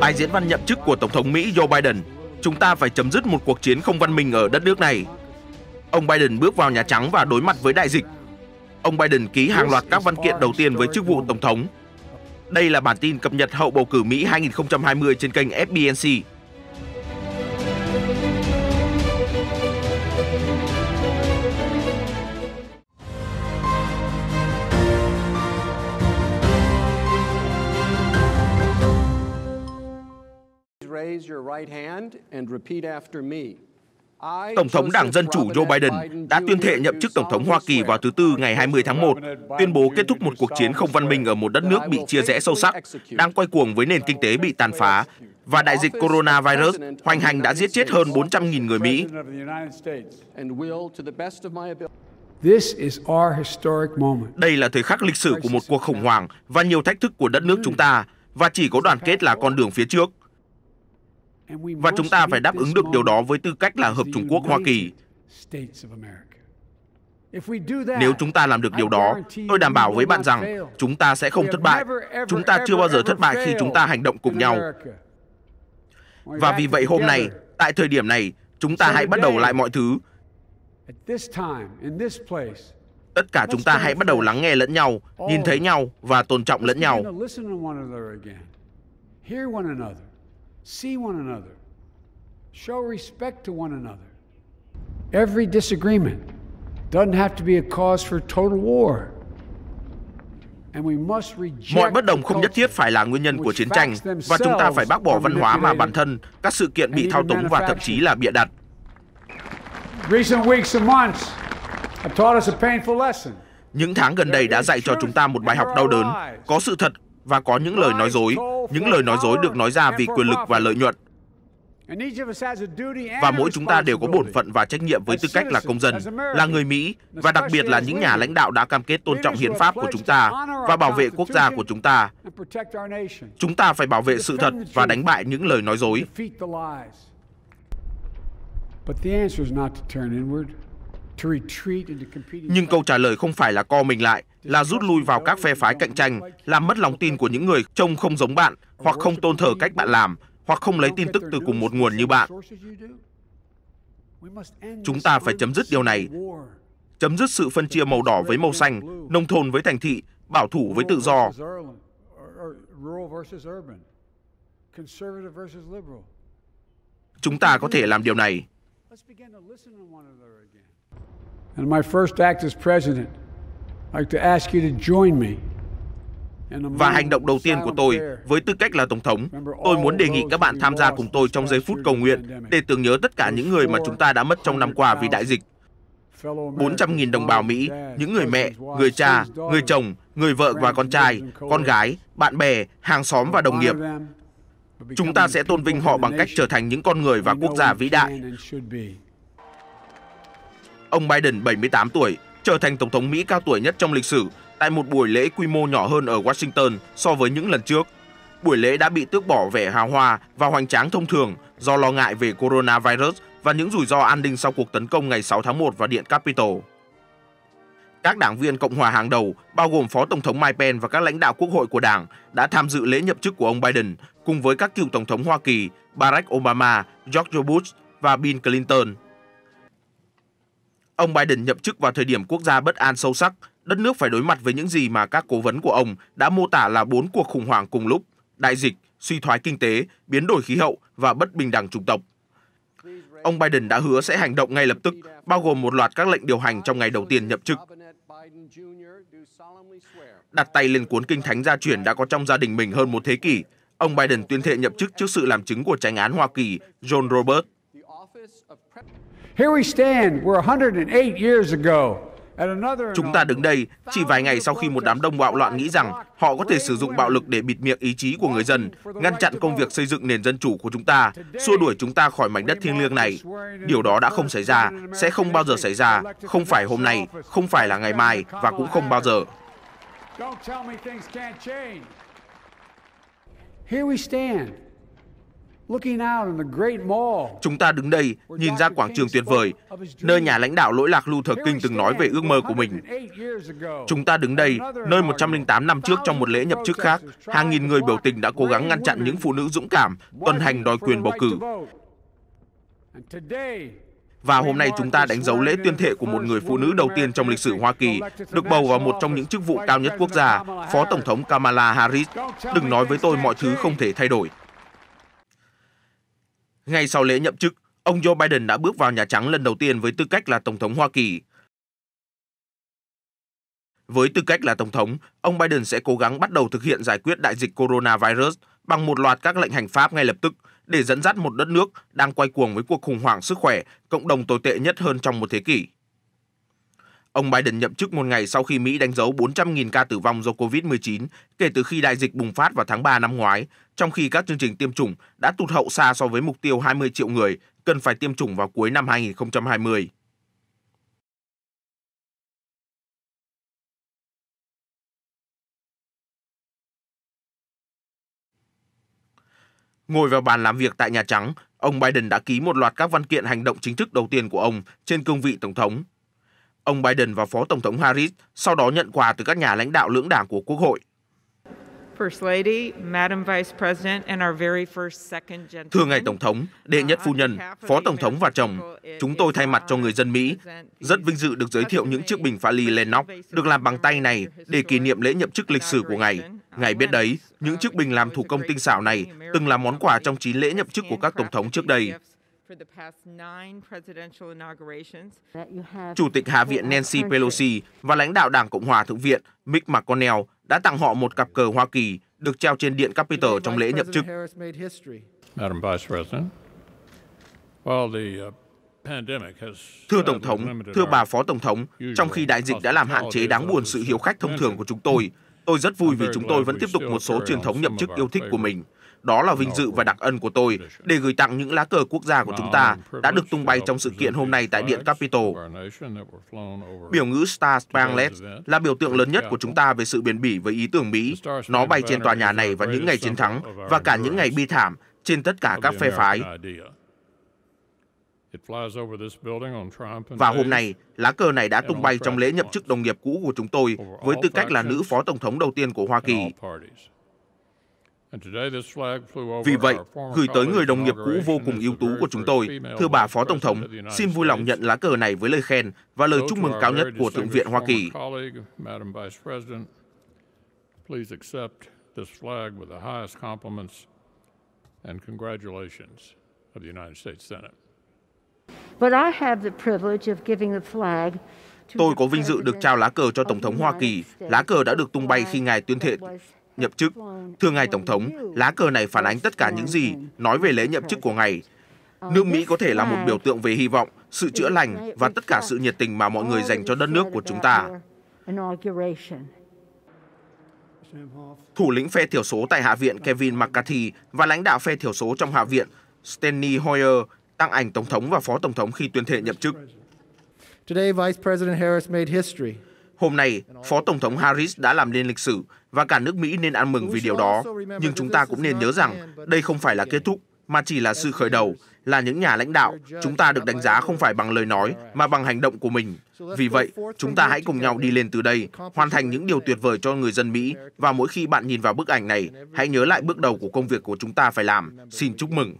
Bài diễn văn nhậm chức của Tổng thống Mỹ Joe Biden Chúng ta phải chấm dứt một cuộc chiến không văn minh ở đất nước này Ông Biden bước vào Nhà Trắng và đối mặt với đại dịch Ông Biden ký hàng loạt các văn kiện đầu tiên với chức vụ Tổng thống Đây là bản tin cập nhật hậu bầu cử Mỹ 2020 trên kênh FBNC Tổng thống Đảng Dân Chủ Joe Biden đã tuyên thệ nhậm chức Tổng thống Hoa Kỳ vào thứ Tư ngày 20 tháng 1, tuyên bố kết thúc một cuộc chiến không văn minh ở một đất nước bị chia rẽ sâu sắc, đang quay cuồng với nền kinh tế bị tàn phá, và đại dịch coronavirus hoành hành đã giết chết hơn 400.000 người Mỹ. Đây là thời khắc lịch sử của một cuộc khủng hoảng và nhiều thách thức của đất nước chúng ta, và chỉ có đoàn kết là con đường phía trước. Và chúng ta phải đáp ứng được điều đó với tư cách là Hợp Trung Quốc Hoa Kỳ. Nếu chúng ta làm được điều đó, tôi đảm bảo với bạn rằng chúng ta sẽ không thất bại. Chúng ta chưa bao giờ thất bại khi chúng ta hành động cùng nhau. Và vì vậy hôm nay, tại thời điểm này, chúng ta hãy bắt đầu lại mọi thứ. Tất cả chúng ta hãy bắt đầu lắng nghe lẫn nhau, nhìn thấy oh, nhau và tôn trọng lẫn nhau. See one another. Show respect to one another. Every disagreement doesn't have to be a cause for total war. Mọi bất đồng không nhất thiết phải là nguyên nhân của chiến tranh và chúng ta phải bác bỏ văn hóa mà bản thân các sự kiện bị thao túng và thậm chí là bịa đặt. Những tháng gần đây đã dạy cho chúng ta một bài học đau đớn, có sự thật và có những lời nói dối những lời nói dối được nói ra vì quyền lực và lợi nhuận. Và mỗi chúng ta đều có bổn phận và trách nhiệm với tư cách là công dân, là người Mỹ, và đặc biệt là những nhà lãnh đạo đã cam kết tôn trọng hiến pháp của chúng ta và bảo vệ quốc gia của chúng ta. Chúng ta phải bảo vệ sự thật và đánh bại những lời nói dối. But the answer is not to turn inward. Nhưng câu trả lời không phải là co mình lại, là rút lui vào các phe phái cạnh tranh, làm mất lòng tin của những người trông không giống bạn, hoặc không tôn thờ cách bạn làm, hoặc không lấy tin tức từ cùng một nguồn như bạn. Chúng ta phải chấm dứt điều này, chấm dứt sự phân chia màu đỏ với màu xanh, nông thôn với thành thị, bảo thủ với tự do. Chúng ta có thể làm điều này. Let's begin to listen to one another again. And my first act as president, I'd like to ask you to join me. Và hành động đầu tiên của tôi với tư cách là Tổng thống, tôi muốn đề nghị các bạn tham gia cùng tôi trong giây phút cầu nguyện để tưởng nhớ tất cả những người mà chúng ta đã mất trong năm qua vì đại dịch. 400.000 đồng bào Mỹ, những người mẹ, người cha, người chồng, người vợ và con trai, con gái, bạn bè, hàng xóm và đồng nghiệp. Chúng ta sẽ tôn vinh họ bằng cách trở thành những con người và quốc gia vĩ đại. Ông Biden, 78 tuổi, trở thành Tổng thống Mỹ cao tuổi nhất trong lịch sử tại một buổi lễ quy mô nhỏ hơn ở Washington so với những lần trước. Buổi lễ đã bị tước bỏ vẻ hào hoa và hoành tráng thông thường do lo ngại về coronavirus và những rủi ro an ninh sau cuộc tấn công ngày 6 tháng 1 vào Điện Capitol. Các đảng viên Cộng hòa hàng đầu, bao gồm Phó Tổng thống Mike Pence và các lãnh đạo quốc hội của đảng, đã tham dự lễ nhậm chức của ông Biden cùng với các cựu Tổng thống Hoa Kỳ Barack Obama, George Bush và Bill Clinton. Ông Biden nhậm chức vào thời điểm quốc gia bất an sâu sắc, đất nước phải đối mặt với những gì mà các cố vấn của ông đã mô tả là bốn cuộc khủng hoảng cùng lúc, đại dịch, suy thoái kinh tế, biến đổi khí hậu và bất bình đẳng chủng tộc. Ông Biden đã hứa sẽ hành động ngay lập tức, bao gồm một loạt các lệnh điều hành trong ngày đầu tiên nhậm chức. Đặt tay lên cuốn kinh thánh gia truyền đã có trong gia đình mình hơn một thế kỷ, ông Biden tuyên thệ nhậm chức trước sự làm chứng của tránh án Hoa Kỳ John Roberts. Here we stand, we're 108 years ago. Chúng ta đứng đây chỉ vài ngày sau khi một đám đông bạo loạn nghĩ rằng họ có thể sử dụng bạo lực để bịt miệng ý chí của người dân, ngăn chặn công việc xây dựng nền dân chủ của chúng ta, xua đuổi chúng ta khỏi mảnh đất thiêng liêng này. Điều đó đã không xảy ra, sẽ không bao giờ xảy ra, không phải hôm nay, không phải là ngày mai và cũng không bao giờ. Here we stand. Chúng ta đứng đây nhìn ra quảng trường tuyệt vời, nơi nhà lãnh đạo lỗi lạc Luther King từng nói về ước mơ của mình. Chúng ta đứng đây, nơi 108 năm trước trong một lễ nhập chức khác, hàng nghìn người biểu tình đã cố gắng ngăn chặn những phụ nữ dũng cảm, tuần hành đòi quyền bầu cử. Và hôm nay chúng ta đánh dấu lễ tuyên thệ của một người phụ nữ đầu tiên trong lịch sử Hoa Kỳ, được bầu vào một trong những chức vụ cao nhất quốc gia, Phó Tổng thống Kamala Harris. Đừng nói với tôi mọi thứ không thể thay đổi. Ngay sau lễ nhậm chức, ông Joe Biden đã bước vào Nhà Trắng lần đầu tiên với tư cách là Tổng thống Hoa Kỳ. Với tư cách là Tổng thống, ông Biden sẽ cố gắng bắt đầu thực hiện giải quyết đại dịch coronavirus bằng một loạt các lệnh hành pháp ngay lập tức để dẫn dắt một đất nước đang quay cuồng với cuộc khủng hoảng sức khỏe, cộng đồng tồi tệ nhất hơn trong một thế kỷ. Ông Biden nhậm chức một ngày sau khi Mỹ đánh dấu 400.000 ca tử vong do COVID-19 kể từ khi đại dịch bùng phát vào tháng 3 năm ngoái, trong khi các chương trình tiêm chủng đã tụt hậu xa so với mục tiêu 20 triệu người cần phải tiêm chủng vào cuối năm 2020. Ngồi vào bàn làm việc tại Nhà Trắng, ông Biden đã ký một loạt các văn kiện hành động chính thức đầu tiên của ông trên cương vị Tổng thống Ông Biden và Phó Tổng thống Harris sau đó nhận quà từ các nhà lãnh đạo lưỡng đảng của Quốc hội. Thưa ngài Tổng thống, đệ nhất phu nhân, Phó Tổng thống và chồng, chúng tôi thay mặt cho người dân Mỹ rất vinh dự được giới thiệu những chiếc bình pha ly Lennox được làm bằng tay này để kỷ niệm lễ nhậm chức lịch sử của ngài. Ngài biết đấy, những chiếc bình làm thủ công tinh xảo này từng là món quà trong chín lễ nhậm chức của các tổng thống trước đây. Chủ tịch Hạ viện Nancy Pelosi và lãnh đạo Đảng Cộng hòa Thượng viện Mitch McConnell đã tặng họ một cặp cờ Hoa Kỳ được treo trên điện Capitol trong lễ nhậm chức. Uh, thưa Tổng uh, thống, thưa bà Phó Tổng thống, trong khi đại dịch đã làm hạn chế đáng buồn sự hiếu khách thông thường của chúng tôi, tôi rất vui vì chúng tôi vẫn tiếp tục một số truyền thống nhậm chức yêu thích của mình. Đó là vinh dự và đặc ân của tôi để gửi tặng những lá cờ quốc gia của chúng ta đã được tung bay trong sự kiện hôm nay tại Điện Capitol. Biểu ngữ Star Spangled là biểu tượng lớn nhất của chúng ta về sự bền bỉ với ý tưởng Mỹ. Nó bay trên tòa nhà này vào những ngày chiến thắng và cả những ngày bi thảm trên tất cả các phe phái. Và hôm nay, lá cờ này đã tung bay trong lễ nhậm chức đồng nghiệp cũ của chúng tôi với tư cách là nữ phó tổng thống đầu tiên của Hoa Kỳ. Vì vậy, gửi tới người đồng nghiệp cũ vô cùng ưu tú của chúng tôi, thưa bà Phó Tổng thống, xin vui lòng nhận lá cờ này với lời khen và lời chúc mừng cao nhất của Thượng viện Hoa Kỳ. Tôi có vinh dự được trao lá cờ cho Tổng thống Hoa Kỳ. Lá cờ đã được tung bay khi ngài tuyên thệ nhậm chức. Thưa ngài Tổng thống, lá cờ này phản ánh tất cả những gì nói về lễ nhậm chức của ngài. Nước Mỹ có thể là một biểu tượng về hy vọng, sự chữa lành và tất cả sự nhiệt tình mà mọi người dành cho đất nước của chúng ta. Thủ lĩnh phe thiểu số tại Hạ viện Kevin McCarthy và lãnh đạo phe thiểu số trong Hạ viện Steny Hoyer đăng ảnh Tổng thống và Phó Tổng thống khi tuyên thệ nhậm chức. Hôm nay, Phó Tổng thống Harris đã làm nên lịch sử và cả nước Mỹ nên ăn mừng vì điều đó. Nhưng chúng ta cũng nên nhớ rằng đây không phải là kết thúc, mà chỉ là sự khởi đầu, là những nhà lãnh đạo. Chúng ta được đánh giá không phải bằng lời nói, mà bằng hành động của mình. Vì vậy, chúng ta hãy cùng nhau đi lên từ đây, hoàn thành những điều tuyệt vời cho người dân Mỹ. Và mỗi khi bạn nhìn vào bức ảnh này, hãy nhớ lại bước đầu của công việc của chúng ta phải làm. Xin chúc mừng.